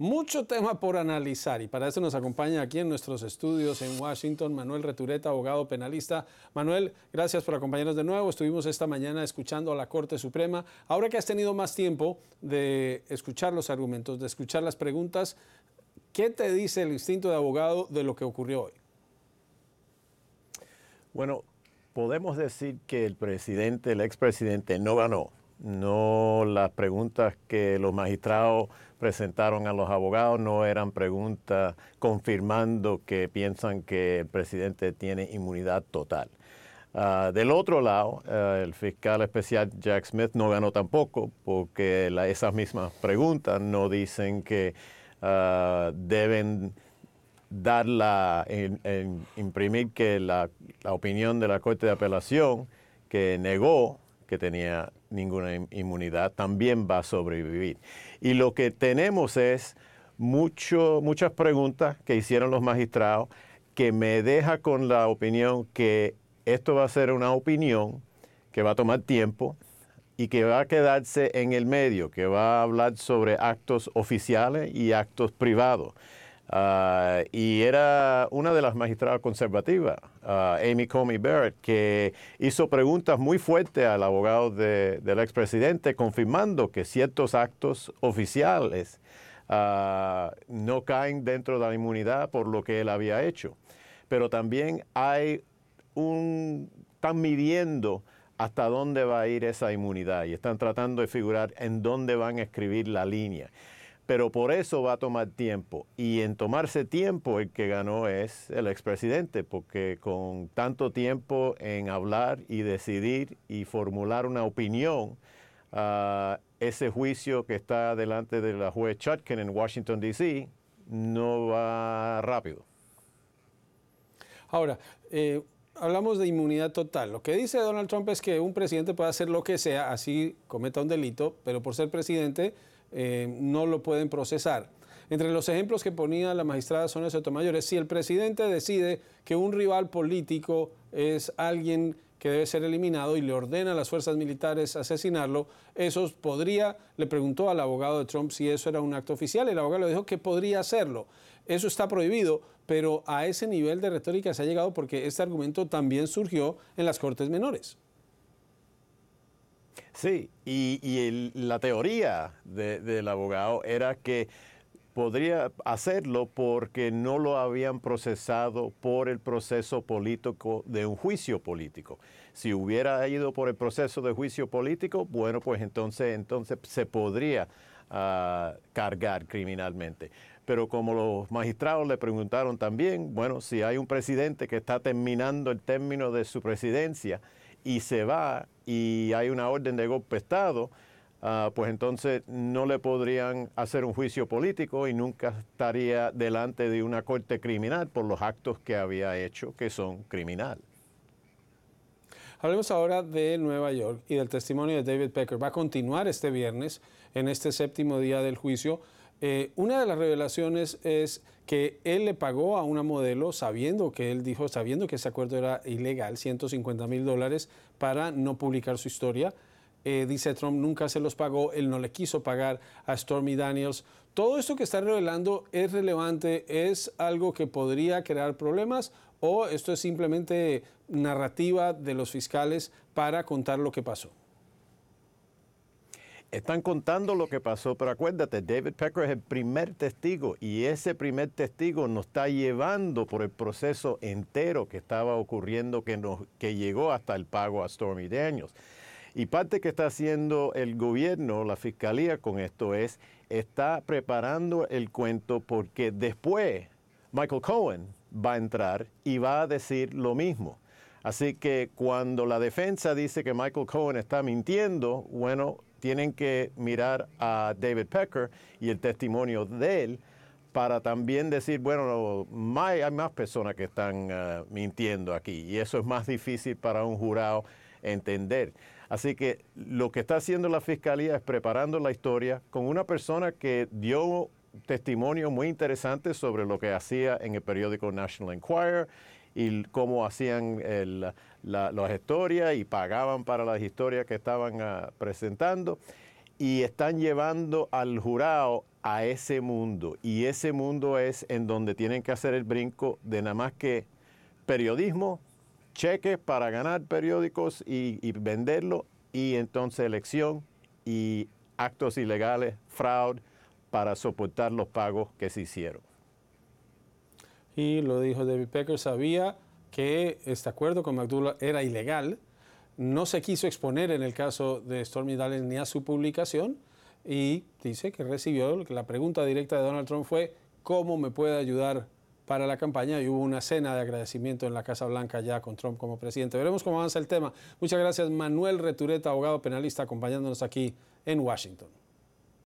Mucho tema por analizar y para eso nos acompaña aquí en nuestros estudios en Washington Manuel Retureta, abogado penalista. Manuel, gracias por acompañarnos de nuevo. Estuvimos esta mañana escuchando a la Corte Suprema. Ahora que has tenido más tiempo de escuchar los argumentos, de escuchar las preguntas, ¿qué te dice el instinto de abogado de lo que ocurrió hoy? Bueno, podemos decir que el presidente, el expresidente, no ganó. No las preguntas que los magistrados presentaron a los abogados no eran preguntas confirmando que piensan que el presidente tiene inmunidad total. Ah, del otro lado, eh, el fiscal especial Jack Smith no ganó tampoco porque esas mismas preguntas no dicen que ah, deben dar la, imprimir que la, la opinión de la Corte de Apelación que negó que tenía ninguna inmunidad, también va a sobrevivir. Y lo que tenemos es mucho, muchas preguntas que hicieron los magistrados que me deja con la opinión que esto va a ser una opinión que va a tomar tiempo y que va a quedarse en el medio, que va a hablar sobre actos oficiales y actos privados. Ah, y era una de las magistradas conservativas, ah, Amy Comey Barrett, que hizo preguntas muy fuertes al abogado de, del expresidente, confirmando que ciertos actos oficiales ah, no caen dentro de la inmunidad por lo que él había hecho. Pero también hay un. están midiendo hasta dónde va a ir esa inmunidad y están tratando de figurar en dónde van a escribir la línea pero por eso va a tomar tiempo. Y en tomarse tiempo el que ganó es el expresidente, porque con tanto tiempo en hablar y decidir y formular una opinión, ah, ese juicio que está delante de la juez Chutkin en Washington, D.C., no va rápido. Ahora, eh, hablamos de inmunidad total. Lo que dice Donald Trump es que un presidente puede hacer lo que sea, así cometa un delito, pero por ser presidente eh, no lo pueden procesar. Entre los ejemplos que ponía la magistrada Sonia Sotomayor es si el presidente decide que un rival político es alguien que debe ser eliminado y le ordena a las fuerzas militares asesinarlo, eso podría, le preguntó al abogado de Trump si eso era un acto oficial, el abogado le dijo que podría hacerlo. Eso está prohibido, pero a ese nivel de retórica se ha llegado porque este argumento también surgió en las Cortes Menores. Sí, y, la teoría del abogado era que podría hacerlo porque no lo habían procesado por el proceso político de un juicio político. Si hubiera ido por el proceso de juicio político, bueno, pues entonces, entonces se podría ah, cargar criminalmente. Pero como los magistrados le preguntaron también, bueno, si hay un presidente que está terminando el término de su presidencia, y se va y hay una orden de golpe de Estado, ah, pues entonces no le podrían hacer un juicio político y nunca estaría delante de una corte criminal por los actos que había hecho que son criminales. Hablemos ahora de Nueva York y del testimonio de David Pecker. Va a continuar este viernes en este séptimo día del juicio eh, una de las revelaciones es que él le pagó a una modelo sabiendo que él dijo, sabiendo que ese acuerdo era ilegal, 150 mil dólares para no publicar su historia. Eh, dice Trump, nunca se los pagó, él no le quiso pagar a Stormy Daniels. Todo esto que está revelando es relevante, es algo que podría crear problemas o esto es simplemente narrativa de los fiscales para contar lo que pasó. Están contando lo que pasó, pero acuérdate, David Pecker es el primer testigo y ese primer testigo nos está llevando por el proceso entero que estaba ocurriendo, que, nos, que llegó hasta el pago a Stormy Daniels. Y parte que está haciendo el gobierno, la fiscalía con esto es, está preparando el cuento porque después Michael Cohen va a entrar y va a decir lo mismo. Así que cuando la defensa dice que Michael Cohen está mintiendo, bueno, tienen que mirar a David Pecker y el testimonio de él para también decir, bueno, hay más personas que están eh, mintiendo aquí y eso es más difícil para un jurado entender. Así que lo que está haciendo la fiscalía es preparando la historia con una persona que dio testimonio muy interesante sobre lo que hacía en el periódico National Enquirer y cómo hacían las historias y pagaban para las historias que estaban ah, presentando. Y están llevando al jurado a ese mundo. Y ese mundo es en donde tienen que hacer el brinco de nada más que periodismo, cheques para ganar periódicos y, y venderlo, y entonces elección y actos ilegales, fraude, para soportar los pagos que se hicieron y lo dijo David Pecker, sabía que este acuerdo con McDougall era ilegal, no se quiso exponer en el caso de Stormy Daniels ni a su publicación y dice que recibió, la pregunta directa de Donald Trump fue, ¿cómo me puede ayudar para la campaña? Y hubo una cena de agradecimiento en la Casa Blanca ya con Trump como presidente. Veremos cómo avanza el tema. Muchas gracias Manuel Retureta, abogado penalista, acompañándonos aquí en Washington.